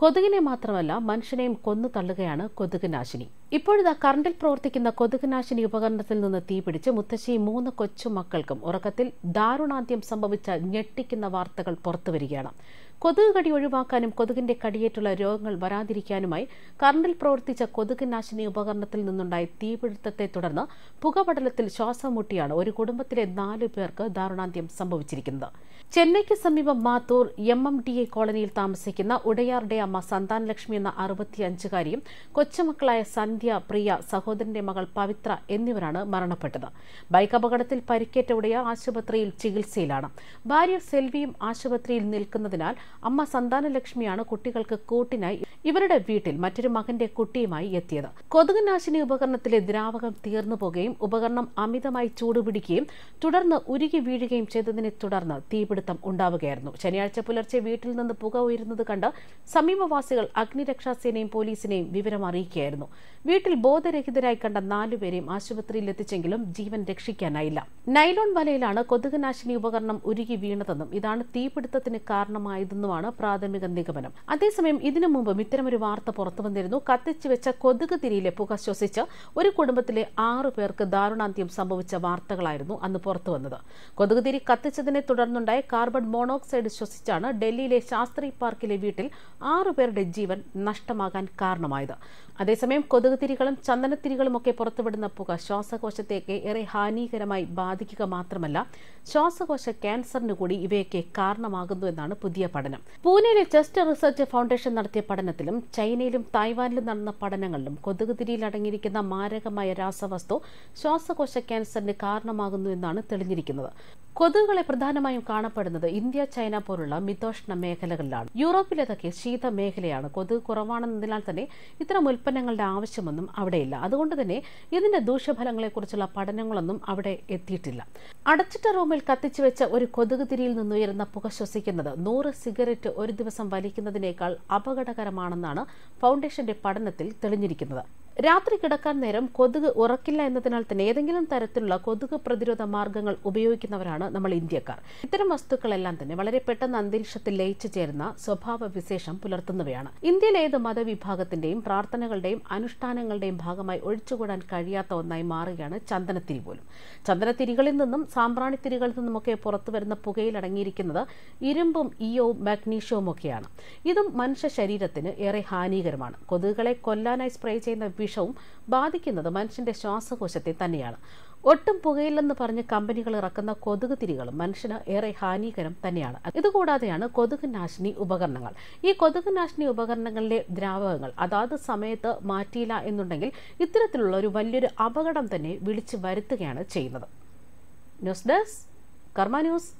കൊതുകിനെ മാത്രമല്ല മനുഷ്യനെയും കൊന്നു തള്ളുകയാണ് കൊതുക് നാശിനി ഇപ്പോഴിതാ കറണ്ടിൽ പ്രവർത്തിക്കുന്ന കൊതുകുനാശിനി ഉപകരണത്തിൽ നിന്ന് തീപിടിച്ച് മുത്തശ്ശി മൂന്ന് കൊച്ചുമക്കൾക്കും ഉറക്കത്തിൽ ദാരുണാന്ത്യം സംഭവിച്ച ഞെട്ടിക്കുന്ന വാർത്തകൾ പുറത്തുവരികയാണ് കൊതുക് കടി ഒഴിവാക്കാനും കൊതുകിന്റെ കടിയേറ്റുള്ള രോഗങ്ങൾ വരാതിരിക്കാനുമായി കറണ്ടിൽ പ്രവർത്തിച്ച കൊതുകുനാശിനി ഉപകരണത്തിൽ നിന്നുണ്ടായ തീപിടുത്തത്തെ തുടർന്ന് പുകപടലത്തിൽ ശ്വാസം മുട്ടിയാണ് ഒരു കുടുംബത്തിലെ നാലു പേർക്ക് ദാരുണാന്ത്യം സംഭവിച്ചിരിക്കുന്നത് ചെന്നൈക്ക് സമീപം Mathur M M D A കോളനിയിൽ താമസിക്കുന്ന ഉടയാറുടെ അമ്മ സന്താനലക്ഷ്മി എന്ന അറുപത്തിയഞ്ചുകാരിയും കൊച്ചുമക്കളായ സന്ധ്യ സന്ധ്യ പ്രിയ സഹോദരന്റെ മകൾ പവിത്ര എന്നിവരാണ് മരണപ്പെട്ടത് ബൈക്ക് അപകടത്തിൽ പരിക്കേറ്റ ഉടയ ആശുപത്രിയിൽ ചികിത്സയിലാണ് ഭാര്യ സെൽവിയും ആശുപത്രിയിൽ നിൽക്കുന്നതിനാൽ അമ്മ സന്താനലക്ഷ്മിയാണ് കുട്ടികൾക്ക് കൂട്ടിനായി ഇവരുടെ വീട്ടിൽ മറ്റൊരു മകന്റെ കുട്ടിയുമായി എത്തിയത് കൊതുകുനാശിനി ഉപകരണത്തിലെ ദ്രാവകം തീർന്നു പോകുകയും ഉപകരണം അമിതമായി ചൂടുപിടിക്കുകയും തുടർന്ന് ഉരുകി വീഴുകയും ചെയ്തതിനെ തുടർന്ന് തീപിടുത്തം ഉണ്ടാവുകയായിരുന്നു ശനിയാഴ്ച പുലർച്ചെ വീട്ടിൽ നിന്ന് പുക ഉയരുന്നത് കണ്ട് സമീപവാസികൾ അഗ്നിരക്ഷാസേനയും പോലീസിനെയും വിവരം അറിയിക്കുകയായിരുന്നു വീട്ടിൽ ബോധരഹിതരായി കണ്ട നാലുപേരെയും ആശുപത്രിയിൽ എത്തിച്ചെങ്കിലും ജീവൻ രക്ഷിക്കാനായില്ല നൈലോൺ വലയിലാണ് കൊതുകുനാശിനി ഉപകരണം ഉരുകി വീണതെന്നും ഇതാണ് തീപിടുത്തത്തിന് കാരണമായതെന്നുമാണ് പ്രാഥമിക നിഗമനം അതേസമയം ഇതിനു മുമ്പ് ഇത്തരമൊരു വാർത്ത പുറത്തു വന്നിരുന്നു കത്തിച്ചു വെച്ച കൊതുക് തിരിയിലെ പുക ശ്വസിച്ച് ഒരു കുടുംബത്തിലെ ആറു പേർക്ക് ദാരുണാന്ത്യം സംഭവിച്ച വാർത്തകളായിരുന്നു അന്ന് പുറത്തു വന്നത് കൊതുക് തിരി കത്തിച്ചതിനെ തുടർന്നുണ്ടായ കാർബൺ മോണോക്സൈഡ് ശ്വസിച്ചാണ് ഡൽഹിയിലെ ശാസ്ത്രി പാർക്കിലെ വീട്ടിൽ ആറുപേരുടെ ജീവൻ നഷ്ടമാകാൻ കാരണമായത് അതേസമയം കൊതുക് തിരികളും ചന്ദനത്തിരികളും ഒക്കെ പുറത്തുവിടുന്ന പുക ശ്വാസകോശത്തേക്ക് ഏറെ ഹാനികരമായി ബാധിക്കുക മാത്രമല്ല ശ്വാസകോശ ക്യാൻസറിന് കൂടി ഇവയൊക്കെ കാരണമാകുന്നു എന്നാണ് പുതിയ പഠനം പൂനെയിലെ ചെസ്റ്റ് റിസർച്ച് ഫൗണ്ടേഷൻ നടത്തിയ പഠനത്തിൽ ഭാരതത്തിലും ചൈനയിലും തായ്വാനിലും നടന്ന പഠനങ്ങളിലും കൊതുകുതിരിയിൽ അടങ്ങിയിരിക്കുന്ന മാരകമായ രാസവസ്തു ശ്വാസകോശ ക്യാൻസറിന് കാരണമാകുന്നു എന്നാണ് തെളിഞ്ഞിരിക്കുന്നത് കൊതുകുകളെ പ്രധാനമായും കാണപ്പെടുന്നത് ഇന്ത്യ ചൈന പോലുള്ള മിതോഷ്ണ മേഖലകളിലാണ് യൂറോപ്പിലേതൊക്കെ ശീത മേഖലയാണ് കൊതുക് കുറവാണെന്നതിനാൽ തന്നെ ഇത്തരം ഉൽപ്പന്നങ്ങളുടെ ആവശ്യമൊന്നും അവിടെയില്ല അതുകൊണ്ട് തന്നെ ഇതിന്റെ ദൂഷ്യഫലങ്ങളെക്കുറിച്ചുള്ള പഠനങ്ങളൊന്നും അവിടെ എത്തിയിട്ടില്ല അടച്ചിട്ട റൂമിൽ കത്തിച്ചു വെച്ച ഒരു കൊതുക് തിരിയിൽ നിന്നുയരുന്ന പുക ശ്വസിക്കുന്നത് നൂറ് സിഗരറ്റ് ഒരു ദിവസം വലിക്കുന്നതിനേക്കാൾ അപകടകരമാണെന്നാണ് ഫൗണ്ടേഷന്റെ പഠനത്തിൽ തെളിഞ്ഞിരിക്കുന്നത് രാത്രി കിടക്കാൻ നേരം കൊതുക് ഉറക്കില്ല എന്നതിനാൽ തന്നെ ഏതെങ്കിലും തരത്തിലുള്ള കൊതുക് പ്രതിരോധ മാർഗങ്ങൾ ഉപയോഗിക്കുന്നവരാണ് നമ്മൾ ഇന്ത്യക്കാർ ഇത്തരം വസ്തുക്കളെല്ലാം തന്നെ വളരെ പെട്ടെന്ന് അന്തരീക്ഷത്തിൽ ലയിച്ചു ചേരുന്ന സ്വഭാവ വിശേഷം പുലർത്തുന്നവയാണ് ഇന്ത്യയിലെ ഏത് മതവിഭാഗത്തിന്റെയും പ്രാർത്ഥനകളുടെയും അനുഷ്ഠാനങ്ങളുടെയും ഭാഗമായി ഒഴിച്ചുകൂടാൻ കഴിയാത്ത ഒന്നായി മാറുകയാണ് ചന്ദനത്തിരി പോലും ചന്ദനത്തിരികളിൽ നിന്നും സാമ്പ്രാണിത്തിരികളിൽ നിന്നുമൊക്കെ പുറത്തുവരുന്ന പുകയിൽ അടങ്ങിയിരിക്കുന്നത് ഇരുമ്പും ഇയവും മാഗ്നീഷ്യവും ഒക്കെയാണ് ഇതും മനുഷ്യ ശരീരത്തിന് ഏറെ ഹാനികരമാണ് കൊതുകുകളെ കൊല്ലാനായി സ്പ്രേ ചെയ്യുന്ന വിഷവും ബാധിക്കുന്നത് മനുഷ്യന്റെ ശ്വാസകോശത്തെ തന്നെയാണ് ഒട്ടും പുകയില്ലെന്ന് പറഞ്ഞ് കമ്പനികൾ ഇറക്കുന്ന കൊതുക് തിരികളും മനുഷ്യന് ഏറെ ഹാനികരം തന്നെയാണ് ഇതുകൂടാതെയാണ് കൊതുക് നാശിനി ഉപകരണങ്ങൾ ഈ കൊതുക് നാശിനി ഉപകരണങ്ങളിലെ ദ്രാവകങ്ങൾ അതാത് സമയത്ത് മാറ്റിയില്ല എന്നുണ്ടെങ്കിൽ ഇത്തരത്തിലുള്ള ഒരു വലിയൊരു അപകടം തന്നെ വിളിച്ചു വരുത്തുകയാണ് ചെയ്യുന്നത് ന്യൂസ് ഡെസ്ക് കർമ്മ ന്യൂസ്